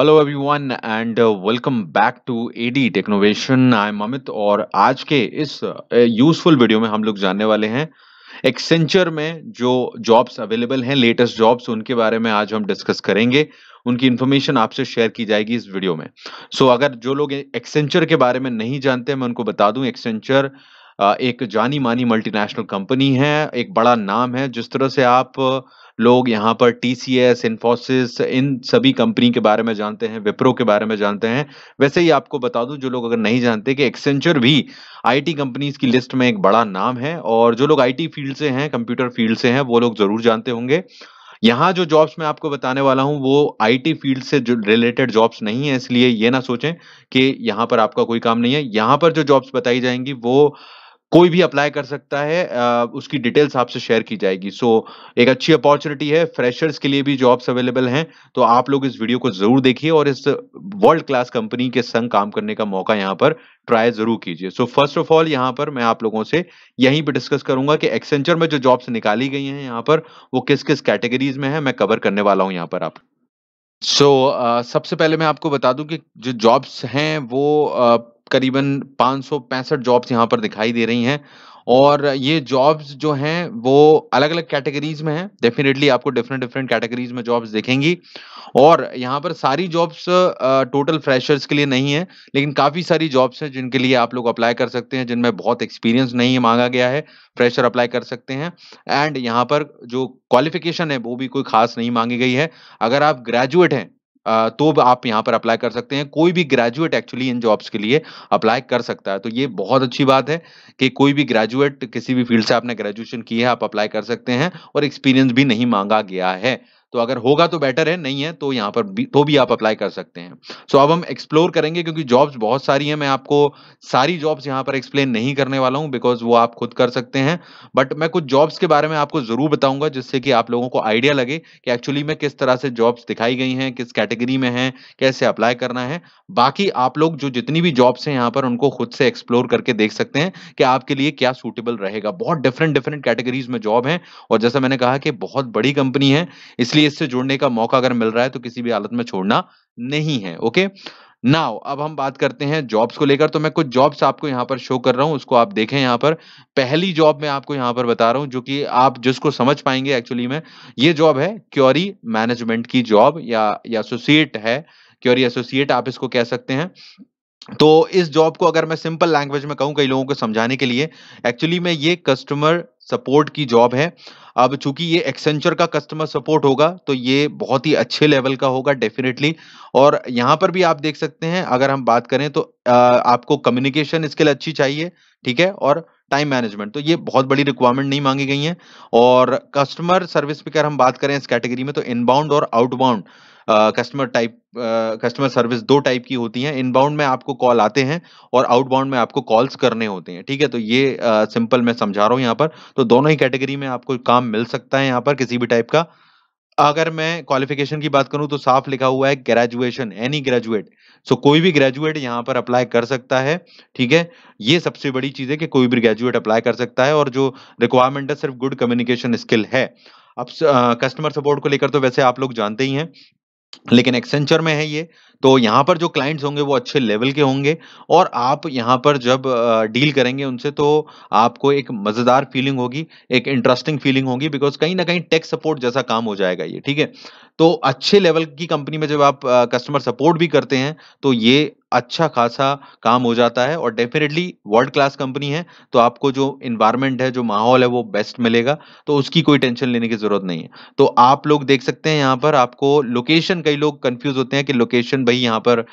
hello everyone and welcome back to AD Technovation I am Amit और आज के इस यूजफुल uh, वीडियो में हम लोग जानने वाले हैं एक्सेंचर में जो जॉब्स अवेलेबल हैं लेटेस्ट जॉब्स उनके बारे में आज हम डिस्कस करेंगे उनकी इन्फॉर्मेशन आपसे शेयर की जाएगी इस वीडियो में सो so, अगर जो लोग एक्सेंचर के बारे में नहीं जानते मैं उनको बता दूं एक्सेंचर एक जानी मानी मल्टीनेशनल कंपनी है एक बड़ा नाम है जिस तरह से आप लोग यहाँ पर टी सी एस इन्फोसिस इन सभी कंपनी के बारे में जानते हैं विप्रो के बारे में जानते हैं वैसे ही आपको बता दूं जो लोग अगर नहीं जानते कि एक्सेंचर भी आईटी कंपनीज की लिस्ट में एक बड़ा नाम है और जो लोग आईटी फील्ड से हैं कंप्यूटर फील्ड से हैं वो लोग ज़रूर जानते होंगे यहाँ जो जॉब्स मैं आपको बताने वाला हूँ वो आईटी फील्ड से जो रिलेटेड जॉब्स नहीं है इसलिए ये ना सोचें कि यहाँ पर आपका कोई काम नहीं है यहाँ पर जो जॉब्स बताई जाएंगी वो कोई भी अप्लाई कर सकता है उसकी डिटेल्स आपसे शेयर की जाएगी सो so, एक अच्छी अपॉर्चुनिटी है फ्रेशर्स के लिए भी जॉब्स अवेलेबल हैं तो आप लोग इस वीडियो को जरूर देखिए और इस वर्ल्ड क्लास कंपनी के संग काम करने का मौका यहाँ पर ट्राई जरूर कीजिए सो फर्स्ट ऑफ ऑल यहाँ पर मैं आप लोगों से यहीं पर डिस्कस करूंगा कि एक्सेंचर में जो जॉब्स निकाली गई हैं यहाँ पर वो किस किस कैटेगरीज में है मैं कवर करने वाला हूँ यहाँ पर आप सो so, uh, सबसे पहले मैं आपको बता दूं कि जो जॉब्स हैं वो uh, करीबन पाँच जॉब्स यहाँ पर दिखाई दे रही हैं और ये जॉब्स जो हैं वो अलग अलग कैटेगरीज में हैं डेफिनेटली आपको डिफरेंट डिफरेंट कैटेगरीज में जॉब्स देखेंगी और यहाँ पर सारी जॉब्स टोटल फ्रेशर्स के लिए नहीं है लेकिन काफ़ी सारी जॉब्स हैं जिनके लिए आप लोग अप्लाई कर सकते हैं जिनमें बहुत एक्सपीरियंस नहीं मांगा गया है फ्रेशर अप्लाई कर सकते हैं एंड यहाँ पर जो क्वालिफिकेशन है वो भी कोई खास नहीं मांगी गई है अगर आप ग्रेजुएट हैं तो आप यहाँ पर अप्लाई कर सकते हैं कोई भी ग्रेजुएट एक्चुअली इन जॉब्स के लिए अप्लाई कर सकता है तो ये बहुत अच्छी बात है कि कोई भी ग्रेजुएट किसी भी फील्ड से आपने ग्रेजुएशन की है आप अप्लाई कर सकते हैं और एक्सपीरियंस भी नहीं मांगा गया है तो अगर होगा तो बेटर है नहीं है तो यहाँ पर भी, तो भी आप अप्लाई कर सकते हैं सो so, अब हम एक्सप्लोर करेंगे क्योंकि जॉब्स बहुत सारी हैं मैं आपको सारी जॉब्स यहाँ पर एक्सप्लेन नहीं करने वाला हूँ बिकॉज वो आप खुद कर सकते हैं बट मैं कुछ जॉब्स के बारे में आपको ज़रूर बताऊंगा जिससे कि आप लोगों को आइडिया लगे कि एक्चुअली में किस तरह से जॉब्स दिखाई गई हैं किस कैटेगरी में है कैसे अप्लाई करना है बाकी आप लोग जो जितनी भी जॉब्स हैं यहाँ पर उनको खुद से एक्सप्लोर करके देख सकते हैं कि आपके लिए क्या सूटेबल रहेगा बहुत डिफरेंट डिफरेंट कैटेगरीज में जॉब है और जैसा मैंने कहा कि बहुत बड़ी कंपनी है इसलिए इसलिए इससे जुड़ने का मौका अगर मिल रहा है तो किसी भी हालत में छोड़ना नहीं है ओके नाउ अब हम बात करते हैं जॉब्स को लेकर तो मैं कुछ जॉब्स आपको यहाँ पर शो कर रहा हूँ उसको आप देखें यहाँ पर पहली जॉब मैं आपको यहाँ पर बता रहा हूँ जो कि आप जिसको समझ पाएंगे एक्चुअली में ये जॉब है क्योरी मैनेजमेंट की जॉब या या एसोसिएट है क्योरी एसोसिएट आप इसको कह सकते हैं तो इस जॉब को अगर मैं सिंपल लैंग्वेज में कहूँ कई लोगों को समझाने के लिए एक्चुअली में ये कस्टमर सपोर्ट की जॉब है अब चूंकि ये एक्सेंचर का कस्टमर सपोर्ट होगा तो ये बहुत ही अच्छे लेवल का होगा डेफिनेटली और यहाँ पर भी आप देख सकते हैं अगर हम बात करें तो आपको कम्युनिकेशन स्किल अच्छी चाहिए ठीक है और टाइम मैनेजमेंट तो ये बहुत बड़ी रिक्वायरमेंट नहीं मांगी गई है और कस्टमर सर्विस पे अगर हम बात करें इस कैटेगरी में तो इनबाउंड और outbound customer type customer service दो टाइप की होती है इनबाउंड में आपको कॉल आते हैं और आउटबाउंड में आपको कॉल्स करने होते हैं ठीक है तो ये सिंपल uh, मैं समझा रहा हूँ यहाँ पर तो दोनों ही कैटेगरी में आपको काम मिल सकता है यहाँ पर किसी भी टाइप का अगर मैं क्वालिफिकेशन की बात करूं तो साफ लिखा हुआ है ग्रेजुएशन एनी ग्रेजुएट सो कोई भी ग्रेजुएट यहाँ पर अप्लाई कर सकता है ठीक है ये सबसे बड़ी चीज है कि कोई भी ग्रेजुएट अप्लाई कर सकता है और जो रिक्वायरमेंट है सिर्फ गुड कम्युनिकेशन स्किल है अब कस्टमर सपोर्ट को लेकर तो वैसे आप लोग जानते ही हैं लेकिन एक्सेंचर में है ये तो यहाँ पर जो क्लाइंट्स होंगे वो अच्छे लेवल के होंगे और आप यहाँ पर जब डील करेंगे उनसे तो आपको एक मज़ेदार फीलिंग होगी एक इंटरेस्टिंग फीलिंग होगी बिकॉज कहीं ना कहीं टेक सपोर्ट जैसा काम हो जाएगा ये ठीक है तो अच्छे लेवल की कंपनी में जब आप कस्टमर सपोर्ट भी करते हैं तो ये अच्छा खासा काम हो जाता है और डेफिनेटली वर्ल्ड क्लास कंपनी है तो आपको जो इन्वायरमेंट है जो माहौल है वो बेस्ट मिलेगा तो उसकी कोई टेंशन लेने की ज़रूरत नहीं है तो आप लोग देख सकते हैं यहाँ पर आपको लोकेशन कई लोग कन्फ्यूज होते हैं कि लोकेशन भाई यहाँ पर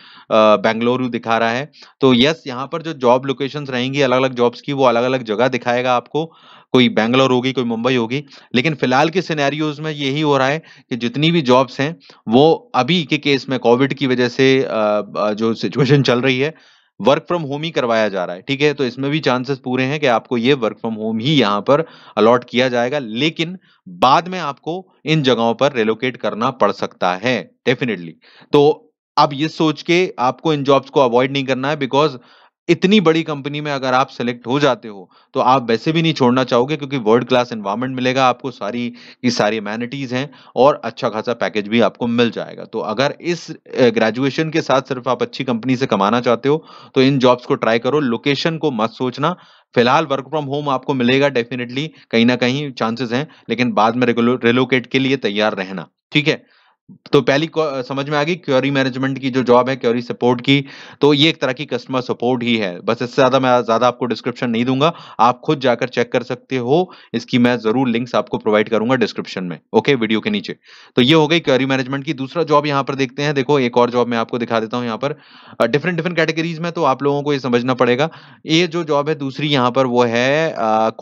बेंगलुरु दिखा रहा है तो यस यहाँ पर जो जॉब लोकेशन रहेंगी अलग अलग जॉब्स की वो अलग अलग जगह दिखाएगा आपको कोई बैंगलोर होगी कोई मुंबई होगी लेकिन फिलहाल के सिनेरियोज में यही हो रहा है कि जितनी भी जॉब्स हैं वो अभी के केस में कोविड की वजह से जो सिचुएशन मिशन चल रही है वर्क फ्रॉम होम ही करवाया जा रहा है ठीक है तो इसमें भी चांसेस पूरे हैं कि आपको ये वर्क फ्रॉम होम ही यहाँ पर अलॉट किया जाएगा लेकिन बाद में आपको इन जगहों पर रेलोकेट करना पड़ सकता है डेफिनेटली तो अब ये सोच के आपको इन जॉब्स को अवॉइड नहीं करना है बिकॉज इतनी बड़ी कंपनी में अगर आप सेलेक्ट हो जाते हो तो आप वैसे भी नहीं छोड़ना चाहोगे क्योंकि वर्ल्ड क्लास इन्वायरमेंट मिलेगा आपको सारी की सारी अमेनिटीज हैं और अच्छा खासा पैकेज भी आपको मिल जाएगा तो अगर इस ग्रेजुएशन के साथ सिर्फ आप अच्छी कंपनी से कमाना चाहते हो तो इन जॉब्स को ट्राई करो लोकेशन को मत सोचना फिलहाल वर्क फ्रॉम होम आपको मिलेगा डेफिनेटली कहीं ना कहीं चांसेस हैं लेकिन बाद में रेलोकेट के लिए तैयार रहना ठीक है तो पहली समझ में आ गई क्योरी मैनेजमेंट की जो जॉब है क्योरी सपोर्ट की तो ये एक तरह की कस्टमर सपोर्ट ही है बस इससे ज़्यादा मैं ज़्यादा आपको डिस्क्रिप्शन नहीं दूंगा आप खुद जाकर चेक कर सकते हो इसकी मैं ज़रूर लिंक्स आपको प्रोवाइड करूंगा डिस्क्रिप्शन में ओके वीडियो के नीचे तो ये हो गई क्योरी मैनेजमेंट की दूसरा जॉब यहाँ पर देखते हैं देखो एक और जॉब मैं आपको दिखा देता हूँ यहाँ पर डिफरेंट डिफरेंट कैटेगरीज में तो आप लोगों को ये समझना पड़ेगा ये जो जॉब है दूसरी यहाँ पर वो है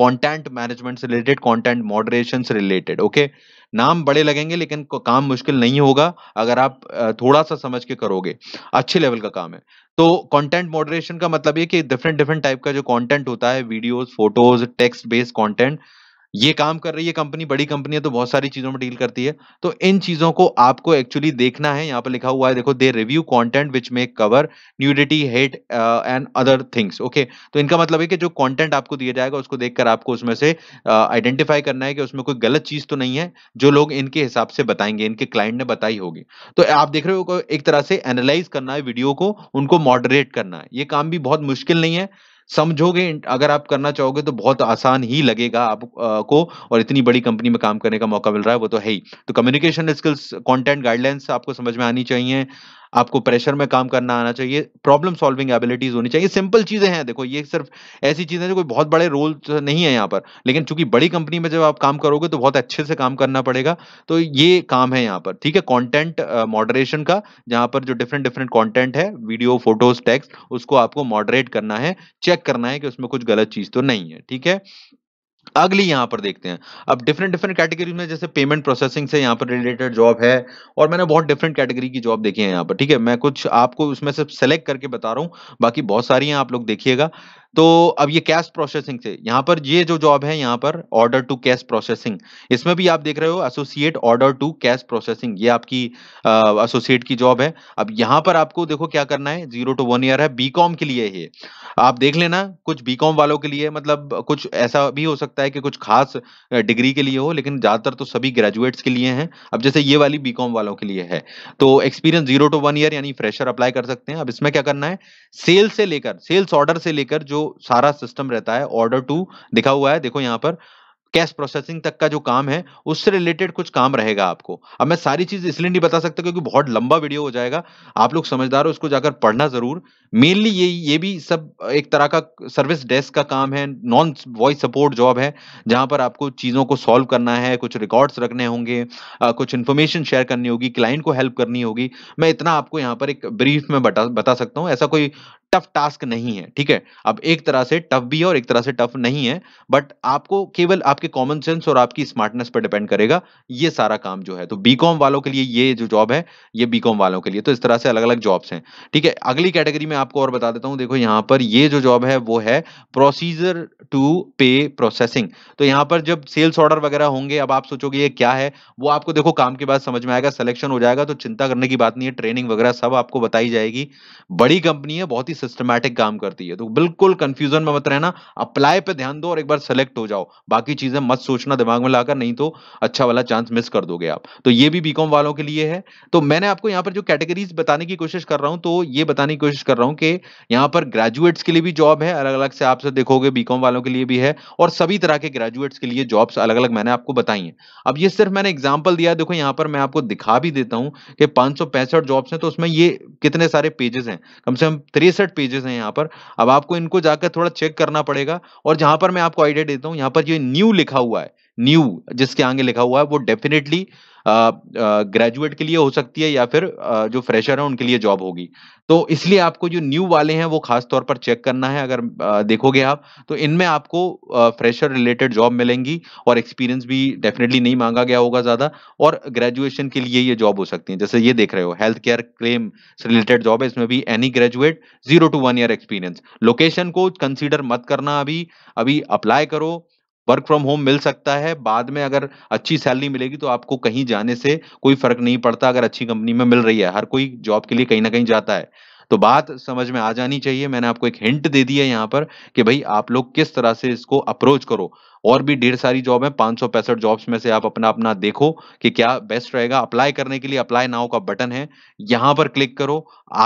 कॉन्टेंट मैनेजमेंट से रिलेटेड कॉन्टेंट मॉडरेशन से रिलेटेड ओके नाम बड़े लगेंगे लेकिन काम मुश्किल नहीं होगा अगर आप थोड़ा सा समझ के करोगे अच्छे लेवल का काम है तो कंटेंट मॉडरेशन का मतलब ये कि डिफरेंट डिफरेंट टाइप का जो कंटेंट होता है videos photos text based content ये काम कर रही है कंपनी बड़ी कंपनी है तो बहुत सारी चीजों में डील करती है तो इन चीजों को आपको एक्चुअली देखना है यहाँ पर लिखा हुआ है देखो they review content which may cover nudity hate and other things okay तो इनका मतलब है कि जो कॉन्टेंट आपको दिया जाएगा उसको देखकर आपको उसमें से आइडेंटिफाई uh, करना है कि उसमें कोई गलत चीज तो नहीं है जो लोग इनके हिसाब से बताएंगे इनके क्लाइंट ने बताई होगी तो आप देख रहे हो एक तरह से एनालाइज करना है वीडियो को उनको मॉडरेट करना है ये काम भी बहुत मुश्किल नहीं है समझोगे अगर आप करना चाहोगे तो बहुत आसान ही लगेगा आपको और इतनी बड़ी कंपनी में काम करने का मौका मिल रहा है वो तो है ही तो कम्युनिकेशन स्किल्स कंटेंट गाइडलाइंस आपको समझ में आनी चाहिए आपको प्रेशर में काम करना आना चाहिए प्रॉब्लम सॉल्विंग एबिलिटीज होनी चाहिए सिंपल चीज़ें हैं देखो ये सिर्फ ऐसी चीज़ें जो कोई बहुत बड़े रोल नहीं है यहाँ पर लेकिन चूंकि बड़ी कंपनी में जब आप काम करोगे तो बहुत अच्छे से काम करना पड़ेगा तो ये काम है यहाँ पर ठीक है कॉन्टेंट मॉडरेशन का जहां पर जो डिफरेंट डिफरेंट कॉन्टेंट है वीडियो फोटोज टेक्स उसको आपको मॉडरेट करना है चेक करना है कि उसमें कुछ गलत चीज़ तो नहीं है ठीक है अगली यहाँ पर देखते हैं अब डिफरेंट डिफरेंट कैटेगरी में जैसे पेमेंट प्रोसेसिंग से यहाँ पर रिलेटेड जॉब है और मैंने बहुत डिफरेंट कैटेगरी की जॉब देखी है यहाँ पर ठीक है मैं कुछ आपको उसमें से सेलेक्ट करके बता रहा हूँ बाकी बहुत सारी हैं आप लोग देखिएगा तो अब ये कैश प्रोसेसिंग से यहाँ पर ये जो जॉब है यहाँ पर ऑर्डर टू कैश प्रोसेसिंग इसमें भी आप देख रहे हो associate order to cash processing ये आपकी एसोसिएट की जॉब है अब यहाँ पर आपको देखो क्या करना है जीरो टू वन ईयर है बीकॉम के लिए ये आप देख लेना कुछ बीकॉम वालों के लिए मतलब कुछ ऐसा भी हो सकता है कि कुछ खास डिग्री के लिए हो लेकिन ज़्यादातर तो सभी ग्रेजुएट्स के लिए हैं अब जैसे ये वाली बीकॉम वालों के लिए है तो experience zero to one year यानी फ्रेशर अप्लाई कर सकते हैं अब इसमें क्या करना है सेल से लेकर सेल्स ऑर्डर से लेकर जो सारा सिस्टम रहता है ऑर्डर टू दिखा हुआ है देखो यहाँ पर कैश प्रोसेसिंग तक का जो काम है उससे रिलेटेड कुछ काम रहेगा आपको अब मैं सारी चीज इसलिए नहीं बता सकता क्योंकि बहुत लंबा वीडियो हो जाएगा आप लोग समझदार हो उसको जाकर पढ़ना जरूर मेनली ये ये भी सब एक तरह का सर्विस डेस्क का काम है नॉन वॉइस सपोर्ट जॉब है जहां पर आपको चीजों को सॉल्व करना है कुछ रिकॉर्ड्स रखने होंगे कुछ इन्फॉर्मेशन शेयर करनी होगी क्लाइंट को हेल्प करनी होगी मैं इतना आपको यहाँ पर एक ब्रीफ में बता बता सकता हूँ ऐसा कोई टफ टास्क नहीं है ठीक है अब एक तरह से टफ भी है और एक तरह से टफ नहीं है बट आपको केवल आपके कॉमन सेंस और आपकी स्मार्टनेस पर डिपेंड करेगा ये सारा काम जो है तो बीकॉम वालों के लिए ये जो जॉब है ये बीकॉम वालों के लिए तो इस तरह से अलग अलग जॉब्स हैं ठीक है अगली कैटेगरी में आपको और बता देता हूँ देखो यहाँ पर ये जो जॉब है वो है प्रोसीजर टू पे प्रोसेसिंग तो यहाँ पर जब सेल्स ऑर्डर वगैरह होंगे अब आप सोचोगे ये क्या है वो आपको देखो काम के बाद समझ में आएगा सिलेक्शन हो जाएगा तो चिंता करने की बात नहीं है ट्रेनिंग वगैरह सब आपको बताई जाएगी बड़ी कंपनी है बहुत ही सिस्टमैटिक काम करती है तो बिल्कुल कंफ्यूजन में मत रहना अप्लाई पे ध्यान दो और एक बार सेलेक्ट हो जाओ बाकी चीजें मत सोचना दिमाग में लाकर नहीं तो अच्छा वाला चांस मिस कर दोगे आप तो ये भी बीकॉम वालों के लिए है तो मैंने आपको यहां पर जो कैटेगरीज बताने की कोशिश कर रहा हूं तो ये बताने की कोशिश कर रहा हूं कि यहां पर ग्रेजुएट्स के लिए भी जॉब है अलग अलग से आपसे देखोगे बीकॉम वालों के लिए भी है और सभी तरह के ग्रेजुएट्स के लिए जॉब्स अलग अलग मैंने आपको बताई है अब ये सिर्फ मैंने एग्जाम्पल दिया देखो यहां पर मैं आपको दिखा भी देता हूं कि पाँच जॉब्स हैं तो उसमें ये कितने सारे पेजेस हैं कम से कम तिरसठ पेजेस हैं यहाँ पर अब आपको इनको जाकर थोड़ा चेक करना पड़ेगा और जहां पर मैं आपको आइडिया देता हूँ यहाँ पर ये न्यू लिखा हुआ है न्यू जिसके आगे लिखा हुआ है वो डेफिनेटली ग्रेजुएट uh, uh, के लिए हो सकती है या फिर आ, uh, जो फ्रेशर है उनके लिए जॉब होगी तो इसलिए आपको जो न्यू वाले हैं वो खास तौर पर चेक करना है अगर आ, देखोगे आप तो इनमें आपको फ्रेशर रिलेटेड जॉब मिलेंगी और एक्सपीरियंस भी डेफिनेटली नहीं मांगा गया होगा ज़्यादा और ग्रेजुएशन के लिए ये जॉब हो सकती है जैसे ये देख रहे हो health care claim related job है इसमें भी any graduate zero to one year experience location को कंसिडर मत करना अभी अभी अप्लाई करो वर्क फ्रॉम होम मिल सकता है बाद में अगर अच्छी सैलरी मिलेगी तो आपको कहीं जाने से कोई फर्क नहीं पड़ता अगर अच्छी कंपनी में मिल रही है हर कोई जॉब के लिए कहीं ना कहीं जाता है तो बात समझ में आ जानी चाहिए मैंने आपको एक हिंट दे दिया है यहाँ पर कि भाई आप लोग किस तरह से इसको अप्रोच करो और भी ढेर सारी जॉब है पांच सौ पैंसठ जॉब्स में से आप अपना अपना देखो कि क्या बेस्ट रहेगा अप्लाई करने के लिए अप्लाई नाउ का बटन है यहाँ पर क्लिक करो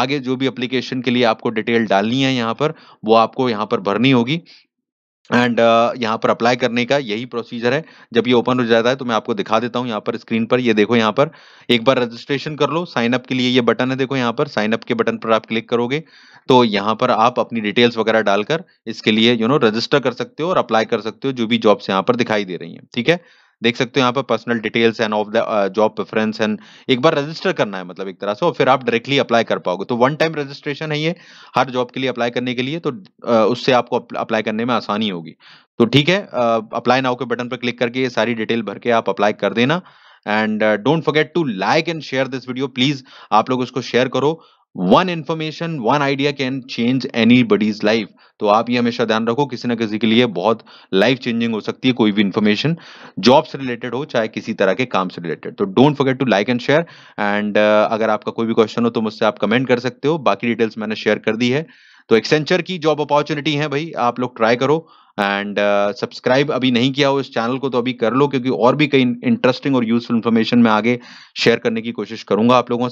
आगे जो भी एप्लीकेशन के लिए आपको डिटेल डालनी है यहाँ पर वो आपको यहाँ पर भरनी होगी एंड uh, यहाँ पर अप्लाई करने का यही प्रोसीजर है जब ये ओपन हो जाता है तो मैं आपको दिखा देता हूँ यहाँ पर स्क्रीन पर ये देखो यहाँ पर एक बार रजिस्ट्रेशन कर लो साइन अप के लिए ये बटन है देखो यहाँ पर साइन अप के बटन पर आप क्लिक करोगे तो यहाँ पर आप अपनी डिटेल्स वगैरह डालकर इसके लिए यू नो रजिस्टर कर सकते हो और अप्लाई कर सकते हो जो भी जॉब्स यहाँ पर दिखाई दे रही हैं ठीक है देख सकते हो यहाँ पर personal details and of the job preference and एक बार रजिस्टर करना है मतलब एक तरह से और फिर आप डायरेक्टली अप्लाई कर पाओगे तो वन टाइम रजिस्ट्रेशन है ये हर जॉब के लिए अप्लाई करने के लिए तो uh, उससे आपको अप्लाई करने में आसानी होगी तो ठीक है अप्लाई uh, नाउ के बटन पर क्लिक करके ये सारी डिटेल भर के आप अप्लाई कर देना and don't forget to like and share this video please आप लोग उसको शेयर करो one information one idea can change anybody's life तो आप ये हमेशा ध्यान रखो किसी ना किसी के लिए बहुत लाइफ चेंजिंग हो सकती है कोई भी इन्फॉर्मेशन जॉब से रिलेटेड हो चाहे किसी तरह के काम से रिलेटेड तो don't forget to like and share and अगर आपका कोई भी क्वेश्चन हो तो मुझसे आप कमेंट कर सकते हो बाकी डिटेल्स मैंने शेयर कर दी है तो एक्सेंचर की जॉब अपॉर्चुनिटी है भाई आप लोग ट्राई करो एंड सब्सक्राइब uh, अभी नहीं किया हो इस चैनल को तो अभी कर लो क्योंकि और भी कई इंटरेस्टिंग और यूजफुल इन्फॉर्मेशन मैं आगे शेयर करने की कोशिश करूंगा आप लोगों